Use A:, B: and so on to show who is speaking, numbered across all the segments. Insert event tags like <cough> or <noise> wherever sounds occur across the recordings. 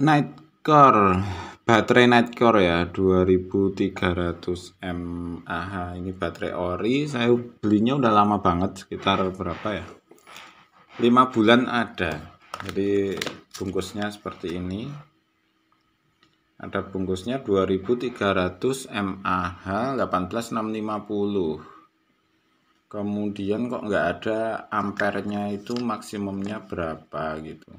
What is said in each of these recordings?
A: Nightcore baterai Nightcore ya 2300 mAh ini baterai ori saya belinya udah lama banget sekitar berapa ya 5 bulan ada jadi bungkusnya seperti ini ada bungkusnya 2300 mAh 18650 kemudian kok nggak ada ampernya itu maksimumnya berapa gitu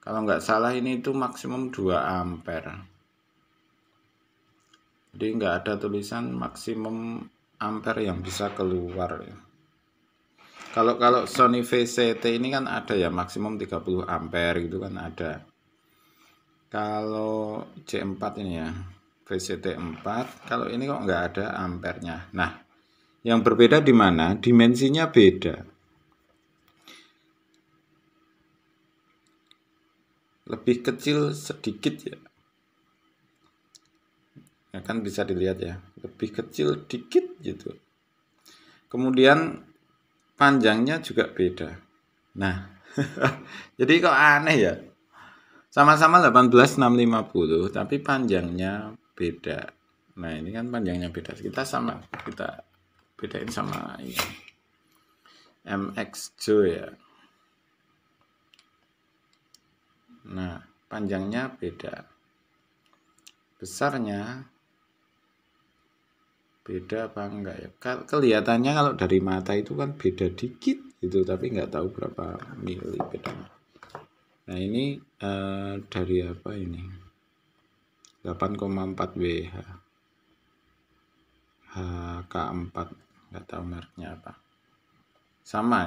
A: kalau nggak salah ini itu maksimum 2 ampere jadi nggak ada tulisan maksimum ampere yang bisa keluar ya. kalau kalau Sony VCT ini kan ada ya maksimum 30 ampere gitu kan ada kalau C4 ini ya VCT 4 kalau ini kok nggak ada ampernya nah yang berbeda di mana dimensinya beda lebih kecil sedikit ya ya kan bisa dilihat ya lebih kecil dikit gitu kemudian panjangnya juga beda nah <laughs> jadi kok aneh ya sama-sama 18650 tapi panjangnya beda nah ini kan panjangnya beda kita sama kita bedain sama ini MX2 ya Nah, panjangnya beda. Besarnya beda apa enggak ya? Kelihatannya kalau dari mata itu kan beda dikit itu tapi enggak tahu berapa mili beda Nah, ini eh, dari apa ini? 8,4 WH. HK4 nggak tahu mereknya apa. Sama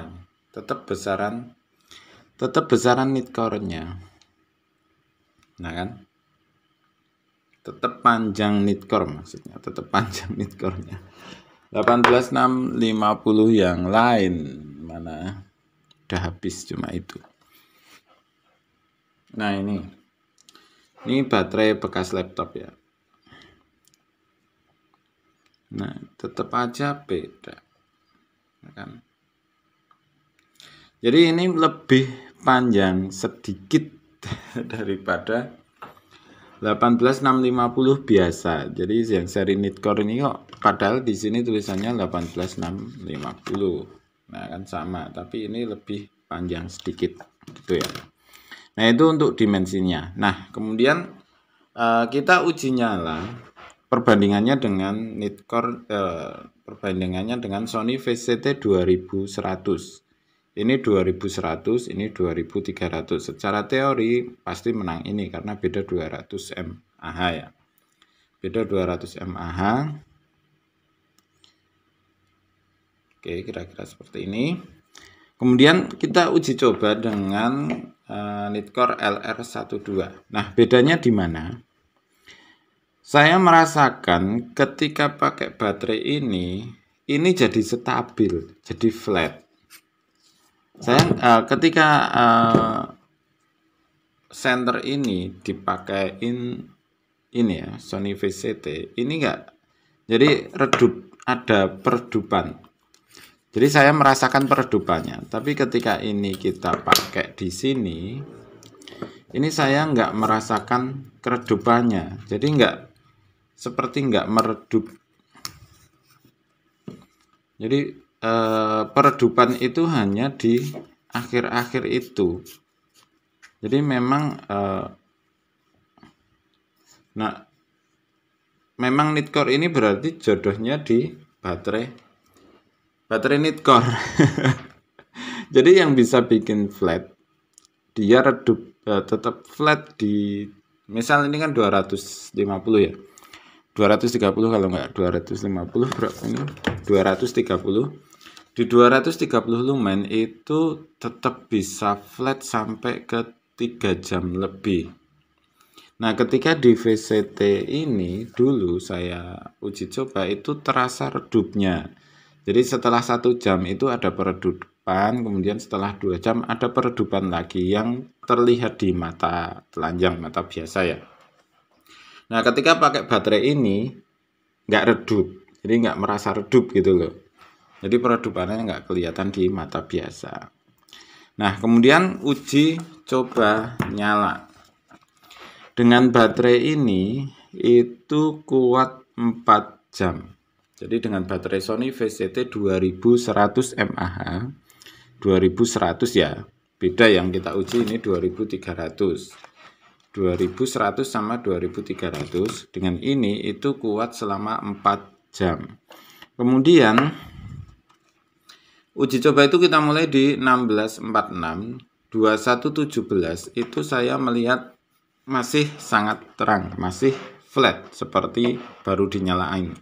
A: Tetap besaran tetap besaran mid core-nya. Nah kan? Tetap panjang nitkor maksudnya, tetap panjang <laughs> nitkornya. 18650 yang lain mana? Udah habis cuma itu. Nah, ini. Ini baterai bekas laptop ya. Nah, tetap aja beda. Nah, kan? Jadi ini lebih panjang sedikit <laughs> daripada 18650 biasa. Jadi yang seri Nitcore ini kok padahal di sini tulisannya 18650. Nah, kan sama, tapi ini lebih panjang sedikit gitu ya. Nah, itu untuk dimensinya. Nah, kemudian uh, kita uji nyala perbandingannya dengan Nitcore uh, eh, perbandingannya dengan Sony VCT 2100 ini 2100, ini 2300. Secara teori pasti menang ini karena beda 200 mAh ya. Beda 200 mAh. Oke, kira-kira seperti ini. Kemudian kita uji coba dengan uh, Nitcore LR12. Nah, bedanya di mana? Saya merasakan ketika pakai baterai ini, ini jadi stabil, jadi flat saya uh, ketika uh, eh, center ini dipakaiin ini ya Sony VCT ini enggak jadi redup ada perdupan jadi saya merasakan perdupannya tapi ketika ini kita pakai di sini ini saya enggak merasakan keredupannya jadi enggak seperti enggak meredup jadi eh, peredupan itu hanya di akhir-akhir itu. Jadi memang eh, nah memang nitcore ini berarti jodohnya di baterai baterai nitcore. <laughs> Jadi yang bisa bikin flat dia redup eh, tetap flat di misal ini kan 250 ya. 230 kalau enggak 250 berapa ini? 230 di 230 lumen itu tetap bisa flat sampai ke 3 jam lebih. Nah, ketika di VCT ini dulu saya uji coba itu terasa redupnya. Jadi setelah satu jam itu ada peredupan, kemudian setelah dua jam ada peredupan lagi yang terlihat di mata telanjang, mata biasa ya. Nah, ketika pakai baterai ini nggak redup, jadi nggak merasa redup gitu loh. Jadi peredupannya nggak kelihatan di mata biasa. Nah, kemudian uji coba nyala. Dengan baterai ini itu kuat 4 jam. Jadi dengan baterai Sony VCT 2100 mAh, 2100 ya. Beda yang kita uji ini 2300. 2100 sama 2300. Dengan ini itu kuat selama 4 jam. Kemudian Uji coba itu kita mulai di 1646, 2117 itu saya melihat masih sangat terang, masih flat seperti baru dinyalain.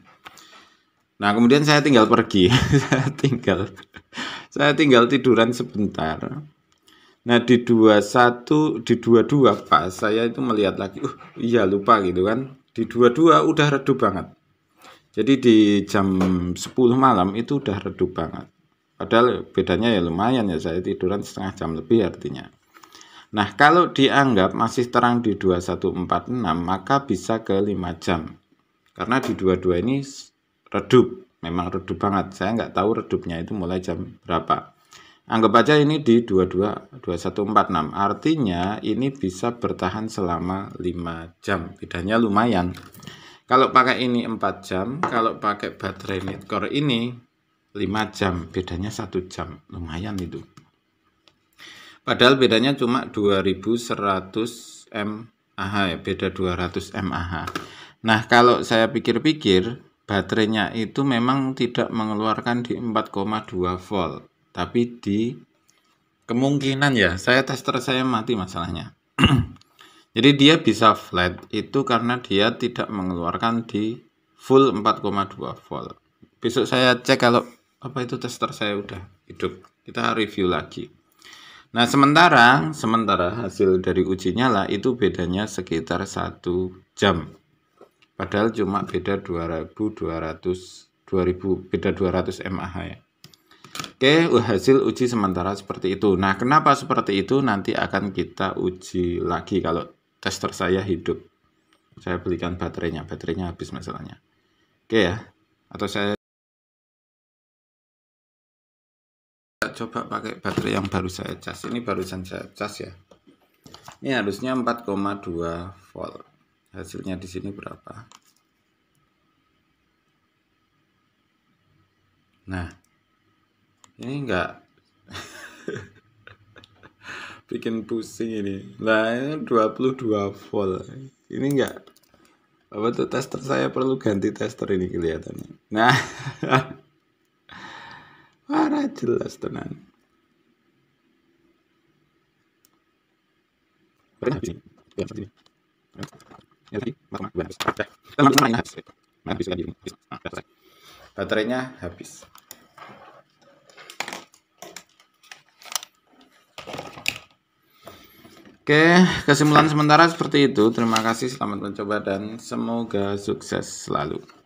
A: Nah, kemudian saya tinggal pergi. <laughs> saya tinggal saya tinggal tiduran sebentar. Nah, di 21 di 22 pas saya itu melihat lagi, uh iya lupa gitu kan. Di 22 udah redup banget. Jadi di jam 10 malam itu udah redup banget. Padahal bedanya ya lumayan ya saya tiduran setengah jam lebih artinya. Nah, kalau dianggap masih terang di 2146 maka bisa ke 5 jam. Karena di 22 ini redup, memang redup banget. Saya nggak tahu redupnya itu mulai jam berapa. Anggap aja ini di 22 2146. Artinya ini bisa bertahan selama 5 jam. Bedanya lumayan. Kalau pakai ini 4 jam, kalau pakai baterai Nitcore ini 5 jam bedanya satu jam lumayan itu padahal bedanya cuma 2100 mAh ya beda 200 mAh nah kalau saya pikir-pikir baterainya itu memang tidak mengeluarkan di 4,2 volt tapi di kemungkinan ya saya tester saya mati masalahnya <clears throat> jadi dia bisa flat itu karena dia tidak mengeluarkan di full 4,2 volt besok saya cek kalau apa itu tester saya udah hidup. Kita review lagi. Nah, sementara sementara hasil dari uji nyala itu bedanya sekitar satu jam. Padahal cuma beda 2200 2000 beda 200 mAh ya. Oke, hasil uji sementara seperti itu. Nah, kenapa seperti itu? Nanti akan kita uji lagi kalau tester saya hidup. Saya belikan baterainya, baterainya habis masalahnya. Oke ya. Atau saya coba pakai baterai yang baru saya cas ini barusan saya cas ya ini harusnya 4,2 volt hasilnya di sini berapa nah ini enggak <laughs> bikin pusing ini nah ini 22 volt ini enggak apa tuh tester saya perlu ganti tester ini kelihatannya nah <laughs> jelas tenan. Baterainya habis. Oke, kesimpulan sementara seperti itu. Terima kasih, selamat mencoba, dan semoga sukses selalu.